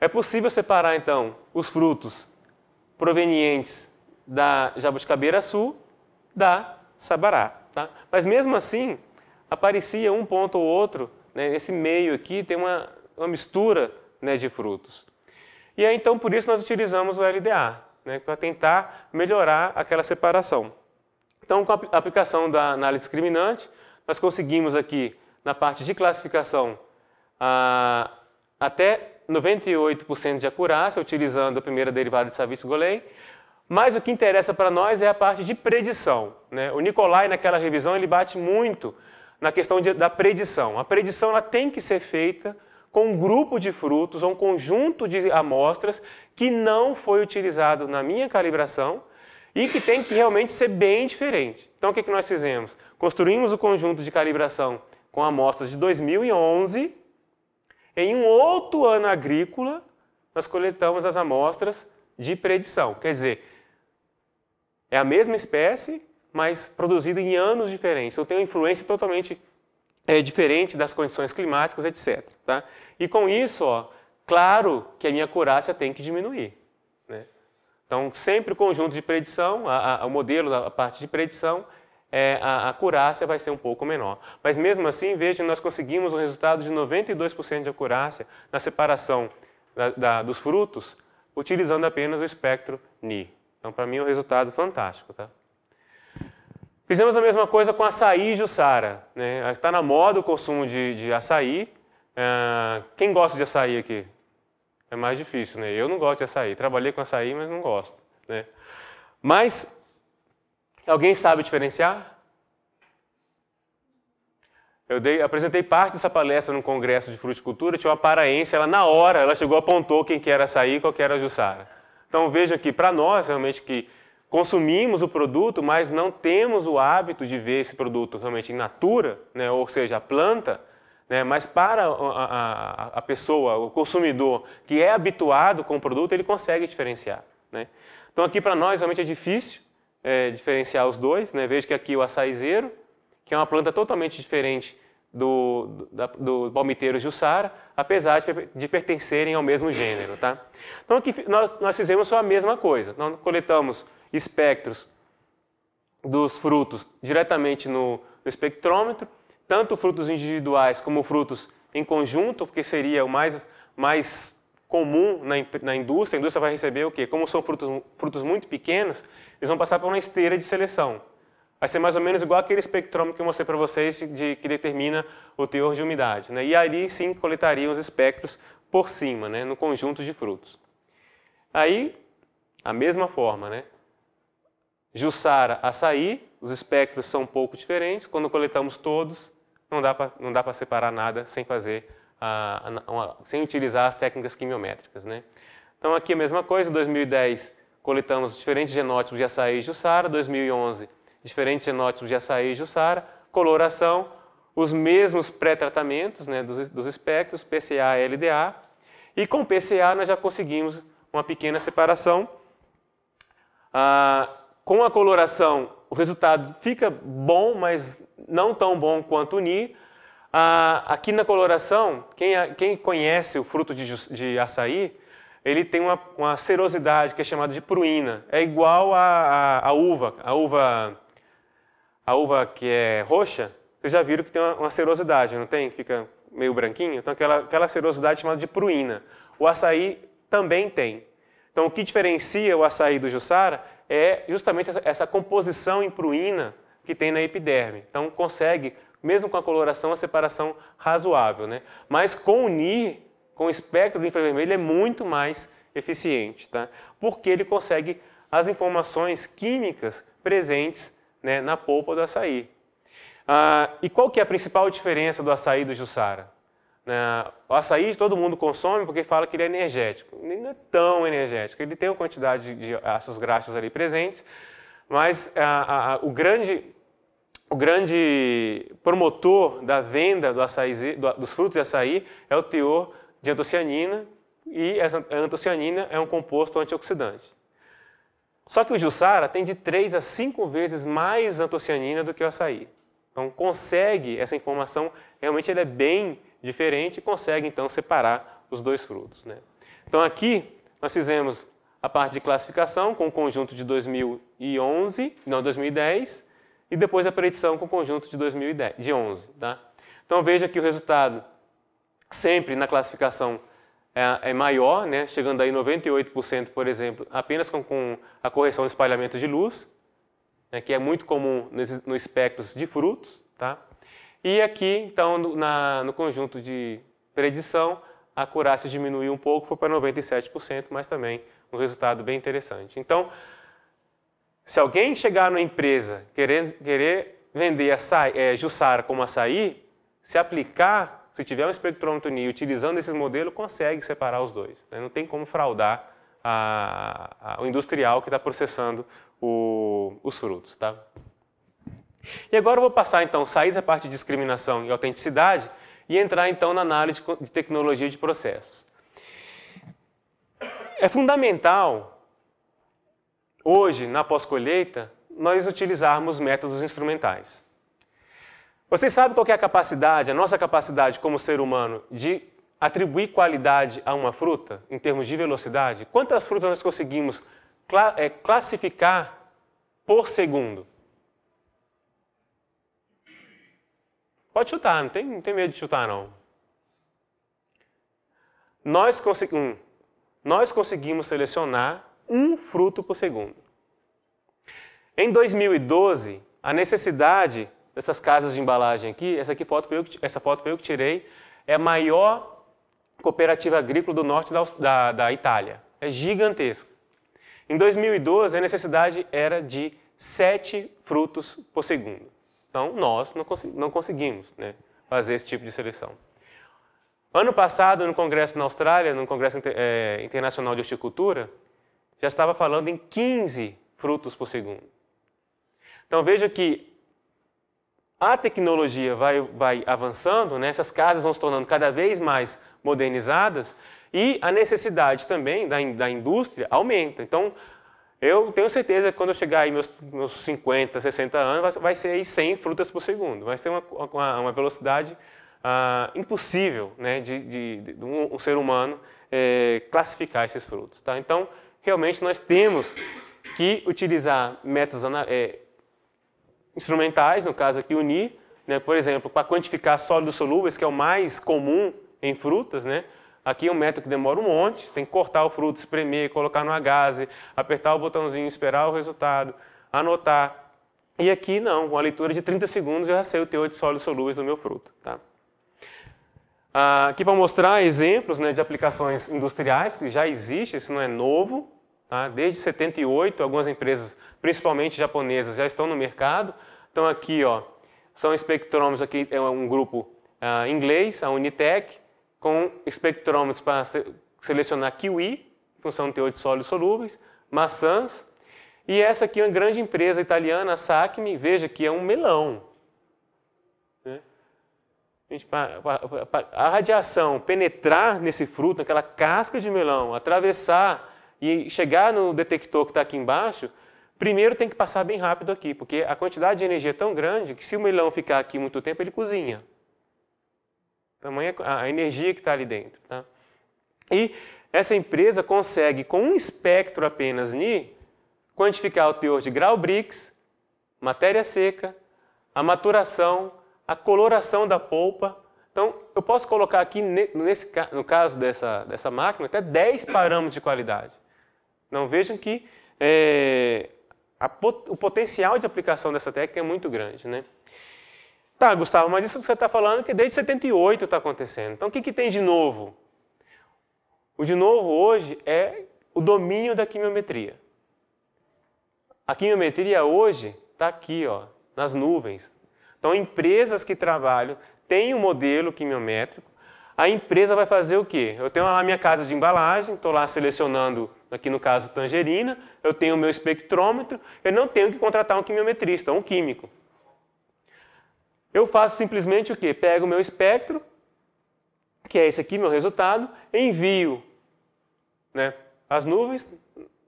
É possível separar, então, os frutos provenientes da jabuticabeira sul da sabará. Tá? Mas mesmo assim, aparecia um ponto ou outro, né, nesse meio aqui tem uma, uma mistura né, de frutos. E é então, por isso nós utilizamos o LDA, né, para tentar melhorar aquela separação. Então, com a aplicação da análise discriminante, nós conseguimos aqui, na parte de classificação, até 98% de acurácia, utilizando a primeira derivada de Savitz-Golay, mas o que interessa para nós é a parte de predição. Né? O Nicolai, naquela revisão, ele bate muito na questão de, da predição. A predição ela tem que ser feita com um grupo de frutos ou um conjunto de amostras que não foi utilizado na minha calibração e que tem que realmente ser bem diferente. Então o que, que nós fizemos? Construímos o conjunto de calibração com amostras de 2011. Em um outro ano agrícola, nós coletamos as amostras de predição. Quer dizer, é a mesma espécie, mas produzida em anos diferentes. Então, tem uma influência totalmente é, diferente das condições climáticas, etc. Tá? E com isso, ó, claro que a minha acurácia tem que diminuir. Né? Então, sempre o conjunto de predição, a, a, o modelo da parte de predição, é, a acurácia vai ser um pouco menor. Mas mesmo assim, veja, nós conseguimos um resultado de 92% de acurácia na separação da, da, dos frutos, utilizando apenas o espectro Ni. Então, para mim, é um resultado fantástico. Tá? Fizemos a mesma coisa com açaí e jussara. Está né? Tá na moda o consumo de, de açaí, é, quem gosta de açaí aqui? É mais difícil, né? Eu não gosto de açaí. Trabalhei com açaí, mas não gosto. Né? Mas, alguém sabe diferenciar? Eu dei, apresentei parte dessa palestra num congresso de fruticultura, tinha uma paraense, ela na hora, ela chegou, apontou quem que era açaí e qual que era a Jussara. Então veja que para nós, realmente, que consumimos o produto, mas não temos o hábito de ver esse produto realmente in natura, né? ou seja, a planta, né? Mas para a, a, a, pessoa, o consumidor que é habituado com o produto, ele consegue diferenciar. Né? Então aqui para nós realmente é difícil é, diferenciar os dois. Né? Veja que aqui o açaizeiro, que é uma planta totalmente diferente do, do, do palmiteiro jussara, apesar de, de, pertencerem ao mesmo gênero. Tá? Então aqui nós, nós fizemos só a mesma coisa. Nós coletamos espectros dos frutos diretamente no, no espectrômetro, tanto frutos individuais como frutos em conjunto, porque seria o mais, mais comum na, na indústria. A indústria vai receber o quê? Como são frutos, frutos muito pequenos, eles vão passar por uma esteira de seleção. Vai ser mais ou menos igual aquele espectrômetro que eu mostrei para vocês de, de, que determina o teor de umidade. Né? E ali sim coletariam os espectros por cima, né? no conjunto de frutos. Aí, a mesma forma, né? Jussara, açaí, os espectros são um pouco diferentes. Quando coletamos todos, não dá para não dá para separar nada sem fazer ah, sem utilizar as técnicas quimiométricas, né? Então aqui a mesma coisa, 2010 coletamos diferentes genótipos de açaí e jussara, 2011 diferentes genótipos de açaí e jussara, coloração, os mesmos pré-tratamentos né, dos, dos espectros, PCA e LDA, e com PCA nós já conseguimos uma pequena separação. Ah, com a coloração o resultado fica bom, mas não tão bom quanto o Ni. Ah, aqui na coloração, quem, quem conhece o fruto de, de açaí, ele tem uma, uma, serosidade que é chamada de pruína. É igual à uva, a uva, a uva que é roxa. Vocês já viram que tem uma, uma serosidade, não tem? Fica meio branquinho. Então aquela, aquela serosidade é chamada de pruína. O açaí também tem. Então o que diferencia o açaí do Jussara é justamente essa, composição em pruína que tem na epiderme. Então consegue, mesmo com a coloração, a separação razoável. Né? Mas com o NIR, com o espectro do infravermelho, é muito mais eficiente, tá? porque ele consegue as informações químicas presentes né, na polpa do açaí. Ah, e qual que é a principal diferença do açaí do Jussara? Né, o açaí todo mundo consome porque fala que ele é energético. Ele não é tão energético, ele tem uma quantidade de ácidos graxos ali presentes, mas a, a, o, grande, o grande promotor da venda do açaí, do, dos frutos de açaí é o teor de antocianina, e essa antocianina é um composto antioxidante. Só que o Jussara tem de 3 a 5 vezes mais antocianina do que o açaí. Então consegue essa informação, realmente ele é bem diferente e consegue então separar os dois frutos. Né? Então aqui nós fizemos a parte de classificação com o conjunto de 2011, não 2010, e depois a predição com o conjunto de 2010, de 11, tá? Então veja que o resultado sempre na classificação é, é maior, né? Chegando aí 98%, por exemplo, apenas com, com a correção do espalhamento de luz, né? que é muito comum nos, nos espectros de frutos, tá? E aqui, então, no, na, no conjunto de predição, a curácia diminuiu um pouco, foi para 97%, mas também um resultado bem interessante. Então, se alguém chegar numa empresa querer, querer vender açaí, é, Jussara como açaí, se aplicar, se tiver um espectrômetro NI utilizando esse modelo, consegue separar os dois. Né? Não tem como fraudar a, a, o industrial que está processando o, os frutos. Tá? E agora eu vou passar então, sair da parte de discriminação e autenticidade e entrar então na análise de tecnologia de processos. É fundamental, hoje, na pós-colheita, nós utilizarmos métodos instrumentais. Vocês sabem qual é a capacidade, a nossa capacidade como ser humano de atribuir qualidade a uma fruta, em termos de velocidade? Quantas frutas nós conseguimos é, classificar por segundo? Pode chutar, não tem, não tem medo de chutar, não. Nós, consegui, um, nós conseguimos selecionar um fruto por segundo. Em 2012, a necessidade dessas casas de embalagem aqui, essa, aqui foto foi eu que, essa foto foi eu que tirei, é a maior cooperativa agrícola do norte da, da, da Itália. É gigantesca. Em 2012, a necessidade era de sete frutos por segundo. Então, nós não, cons não conseguimos né, fazer esse tipo de seleção. Ano passado, no Congresso na Austrália, no Congresso é, Internacional de Horticultura, já estava falando em 15 frutos por segundo. Então, veja que a tecnologia vai, vai avançando, né, essas casas vão se tornando cada vez mais modernizadas e a necessidade também da, da indústria aumenta. Então, eu tenho certeza que quando eu chegar aí meus, meus 50, 60 anos, vai, ser aí 100 frutas por segundo. Vai ser uma, uma, uma velocidade ah, impossível né, de, de, de um, um, ser humano é, classificar esses frutos. Tá? Então, realmente nós temos que utilizar métodos é, instrumentais, no caso aqui o NIR, né, por exemplo, para quantificar sólidos solúveis, que é o mais comum em frutas, né, Aqui é um método que demora um monte, tem que cortar o fruto, espremer, colocar numa agase, apertar o botãozinho, esperar o resultado, anotar. E aqui não, com a leitura de 30 segundos eu já sei o teor de sólidos solúveis do meu fruto. Tá? Ah, aqui para mostrar exemplos né, de aplicações industriais, que já existe, isso não é novo. Tá? Desde 78, algumas empresas, principalmente japonesas, já estão no mercado. Então aqui ó, são espectrômetros, aqui é um grupo ah, inglês, a Unitec, com espectrômetros para selecionar kiwi, função do teor de sólidos solúveis, maçãs, e essa aqui é uma grande empresa italiana, a SACMI, veja que é um melão. Né? A radiação penetrar nesse fruto, naquela casca de melão, atravessar e chegar no detector que está aqui embaixo, primeiro tem que passar bem rápido aqui, porque a quantidade de energia é tão grande que se o melão ficar aqui muito tempo, ele cozinha tamanha a energia que está ali dentro. Tá? E essa empresa consegue, com um espectro apenas NI, quantificar o teor de grau BRICS, matéria seca, a maturação, a coloração da polpa. Então, eu posso colocar aqui, nesse, no caso dessa, dessa máquina, até 10 parâmetros de qualidade. Não vejam que é, a, o potencial de aplicação dessa técnica é muito grande. Né? Tá, Gustavo, mas isso que você está falando é que desde 78 está acontecendo. Então o que, que tem de novo? O de novo hoje é o domínio da quimiometria. A quimiometria hoje está aqui, ó, nas nuvens. Então, empresas que trabalham têm um modelo quimiométrico. A empresa vai fazer o quê? Eu tenho lá a minha casa de embalagem, estou lá selecionando, aqui no caso, tangerina, eu tenho o meu espectrômetro, eu não tenho que contratar um quimiometrista, um químico. Eu faço simplesmente o quê? Pego o meu espectro, que é esse aqui, meu resultado, envio né, as nuvens,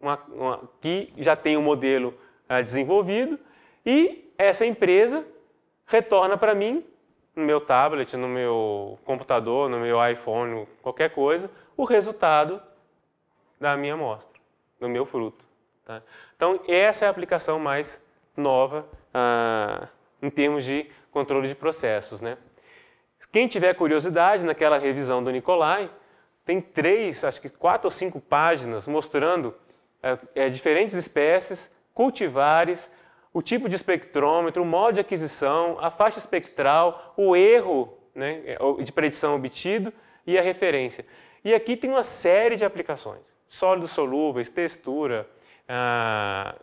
uma, uma, que já tem um modelo ah, desenvolvido, e essa empresa retorna para mim, no meu tablet, no meu computador, no meu iPhone, qualquer coisa, o resultado da minha amostra, do meu fruto. Tá? Então, essa é a aplicação mais nova ah, em termos de controle de processos. Né? Quem tiver curiosidade, naquela revisão do Nicolai, tem três, acho que quatro ou cinco páginas mostrando é, é, diferentes espécies, cultivares, o tipo de espectrômetro, o modo de aquisição, a faixa espectral, o erro né, é, de predição obtido e a referência. E aqui tem uma série de aplicações, sólidos solúveis, textura, ah,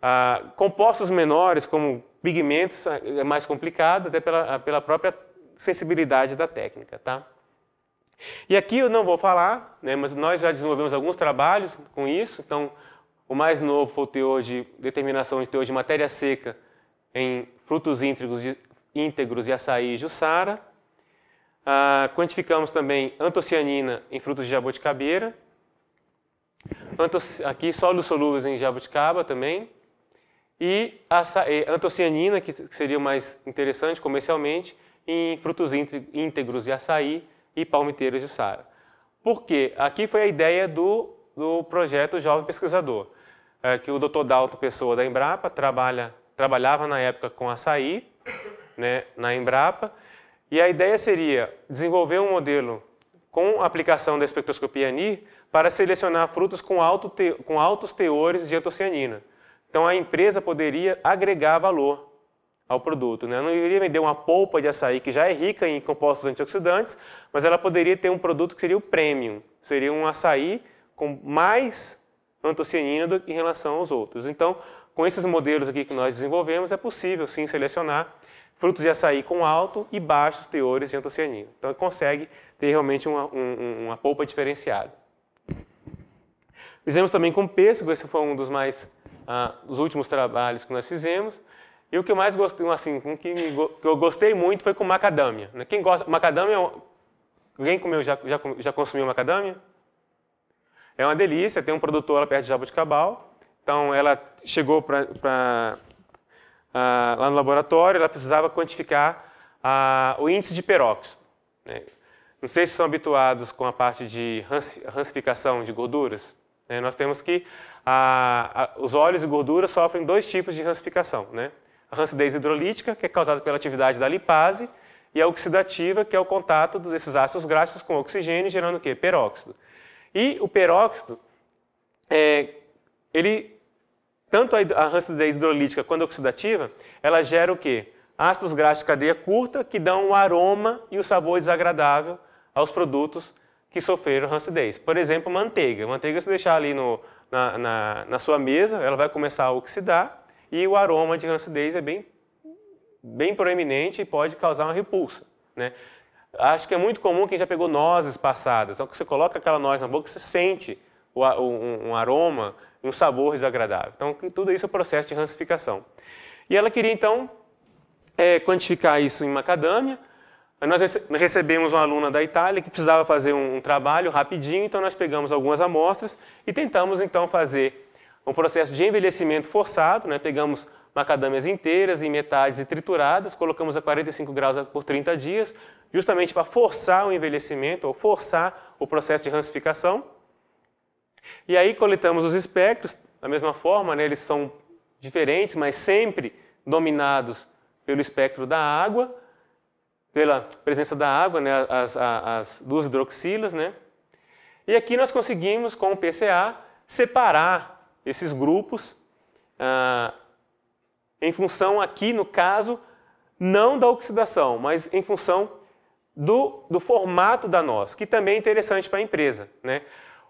ah, compostos menores, como pigmentos, é, é mais complicado, até pela, ah, pela própria sensibilidade da técnica. Tá? E aqui eu não vou falar, né, mas nós já desenvolvemos alguns trabalhos com isso. Então, o mais novo foi o teor de determinação de teor de matéria seca em frutos íntegros, de, íntegros e açaí e jussara. Ah, quantificamos também antocianina em frutos de jabuticabeira. Antos, aqui sólidos solúveis em jabuticaba também e a antocianina, que seria mais interessante comercialmente, em frutos íntegros de açaí e palmiteiros de Sara. Por quê? Aqui foi a ideia do, do projeto Jovem Pesquisador, é, que o Dr. Dalto Pessoa da Embrapa trabalha, trabalhava na época com açaí, né, na Embrapa, e a ideia seria desenvolver um modelo com aplicação da espectroscopia NIR para selecionar frutos com, alto te, com altos teores de antocianina. Então a empresa poderia agregar valor ao produto. Né? Não iria vender uma polpa de açaí que já é rica em compostos antioxidantes, mas ela poderia ter um produto que seria o premium, seria um açaí com mais antocianina em relação aos outros. Então, com esses modelos aqui que nós desenvolvemos, é possível sim selecionar frutos de açaí com alto e baixos teores de antocianina. Então, consegue ter realmente uma, um, uma polpa diferenciada. Fizemos também com pêssego, esse foi um dos mais ah, os últimos trabalhos que nós fizemos. E o que eu mais gostei, assim, o que, que, eu gostei muito foi com macadâmia. Né? Quem gosta, macadâmia, é alguém comeu, já, já, já consumiu macadâmia? É uma delícia, tem um produtor lá perto de Jaboticabal, então ela chegou para ah, lá no laboratório, ela precisava quantificar ah, o índice de peróxido. Né? Não sei se são habituados com a parte de rancificação de gorduras. Né? Nós temos que a, a, os óleos e gorduras sofrem dois tipos de rancificação. Né? A rancidez hidrolítica, que é causada pela atividade da lipase, e a oxidativa, que é o contato desses ácidos graxos com oxigênio, gerando o quê? Peróxido. E o peróxido, é, ele, tanto a rancidez hidrolítica quanto a oxidativa, ela gera o quê? Ácidos graxos de cadeia curta que dão um aroma e o um sabor desagradável aos produtos que sofreram rancidez. Por exemplo, manteiga. Manteiga, se deixar ali no, na, na, na, sua mesa, ela vai começar a oxidar e o aroma de rancidez é bem, bem proeminente e pode causar uma repulsa. Né? Acho que é muito comum quem já pegou nozes passadas. Então, que você coloca aquela noz na boca, você sente o, um, um aroma, um sabor desagradável. Então, tudo isso é o processo de rancificação. E ela queria, então, é, quantificar isso em macadâmia, nós recebemos uma aluna da Itália que precisava fazer um, um trabalho rapidinho, então nós pegamos algumas amostras e tentamos então fazer um processo de envelhecimento forçado, né? pegamos macadâmias inteiras em metades e trituradas, colocamos a 45 graus por 30 dias, justamente para forçar o envelhecimento ou forçar o processo de rancificação. E aí coletamos os espectros, da mesma forma, né, eles são diferentes, mas sempre dominados pelo espectro da água pela presença da água, né, as, as, duas hidroxilas. Né? E aqui nós conseguimos, com o PCA, separar esses grupos ah, em função, aqui no caso, não da oxidação, mas em função do, do formato da NOS, que também é interessante para a empresa. Né?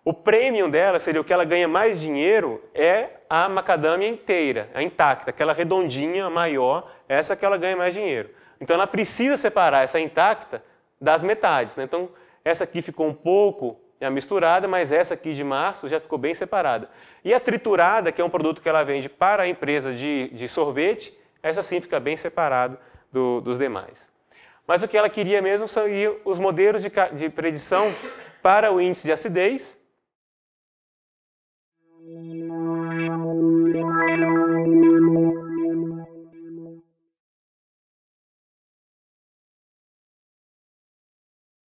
O premium dela seria o que ela ganha mais dinheiro é a macadâmia inteira, a intacta, aquela redondinha maior, essa que ela ganha mais dinheiro. Então ela precisa separar essa intacta das metades. Né? Então essa aqui ficou um pouco misturada, mas essa aqui de março já ficou bem separada. E a triturada, que é um produto que ela vende para a empresa de, de sorvete, essa sim fica bem separada do, dos demais. Mas o que ela queria mesmo são os modelos de, de predição para o índice de acidez